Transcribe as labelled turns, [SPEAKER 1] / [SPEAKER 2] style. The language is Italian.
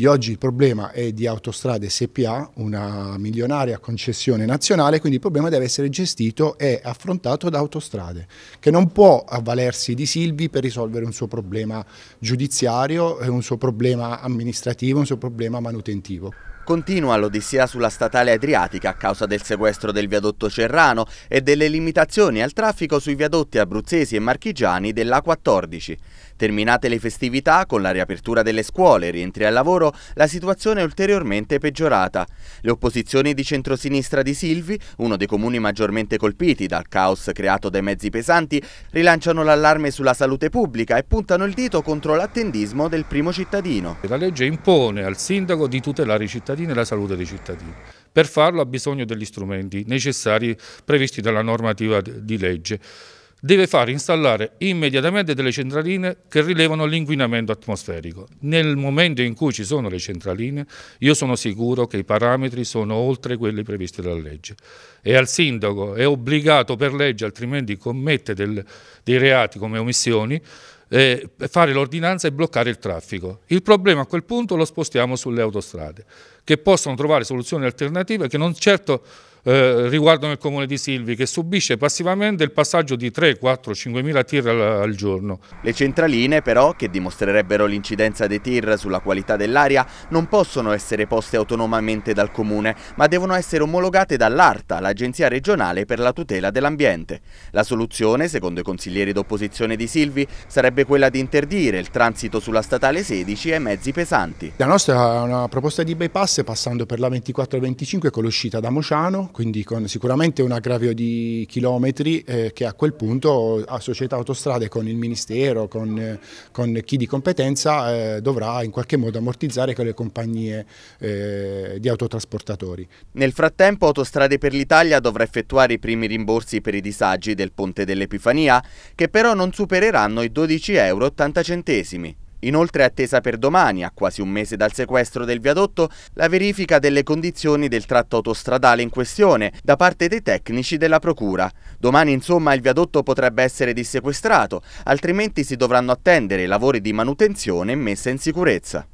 [SPEAKER 1] E oggi il problema è di Autostrade SPA, una milionaria concessione nazionale, quindi il problema deve essere gestito e affrontato da Autostrade, che non può avvalersi di Silvi per risolvere un suo problema giudiziario, un suo problema amministrativo, un suo problema manutentivo.
[SPEAKER 2] Continua l'odissea sulla statale adriatica a causa del sequestro del viadotto Cerrano e delle limitazioni al traffico sui viadotti abruzzesi e marchigiani dell'A14. Terminate le festività, con la riapertura delle scuole e rientri al lavoro, la situazione è ulteriormente peggiorata. Le opposizioni di centrosinistra di Silvi, uno dei comuni maggiormente colpiti dal caos creato dai mezzi pesanti, rilanciano l'allarme sulla salute pubblica e puntano il dito contro l'attendismo del primo cittadino. La legge impone al sindaco di tutelare i cittadini cittadini e la salute dei cittadini. Per farlo ha bisogno degli
[SPEAKER 3] strumenti necessari previsti dalla normativa di legge. Deve far installare immediatamente delle centraline che rilevano l'inquinamento atmosferico. Nel momento in cui ci sono le centraline, io sono sicuro che i parametri sono oltre quelli previsti dalla legge. E al sindaco è obbligato per legge, altrimenti commette del, dei reati come omissioni, eh, fare l'ordinanza e bloccare il traffico. Il problema a quel punto lo spostiamo sulle autostrade, che possono trovare soluzioni alternative che non certo eh, riguardano il comune di Silvi, che subisce passivamente il passaggio di 3, 4, 5 mila tir
[SPEAKER 2] al, al giorno. Le centraline però, che dimostrerebbero l'incidenza dei tir sulla qualità dell'aria, non possono essere poste autonomamente dal comune, ma devono essere omologate dall'ARTA, l'Agenzia regionale per la tutela dell'ambiente. La soluzione, secondo i consiglieri d'opposizione di Silvi, sarebbe sarebbe quella di interdire il transito sulla statale 16 ai mezzi pesanti.
[SPEAKER 1] La nostra è una proposta di bypass passando per la 24 e 25 con l'uscita da Mociano, quindi con sicuramente un aggravio di chilometri eh, che a quel punto a società autostrade con il Ministero, con, eh, con chi di competenza eh, dovrà in qualche modo ammortizzare con le compagnie eh, di autotrasportatori.
[SPEAKER 2] Nel frattempo Autostrade per l'Italia dovrà effettuare i primi rimborsi per i disagi del Ponte dell'Epifania, che però non supereranno i 12 euro. Inoltre è attesa per domani, a quasi un mese dal sequestro del viadotto, la verifica delle condizioni del tratto autostradale in questione da parte dei tecnici della Procura. Domani insomma il viadotto potrebbe essere dissequestrato, altrimenti si dovranno attendere lavori di manutenzione e messa in sicurezza.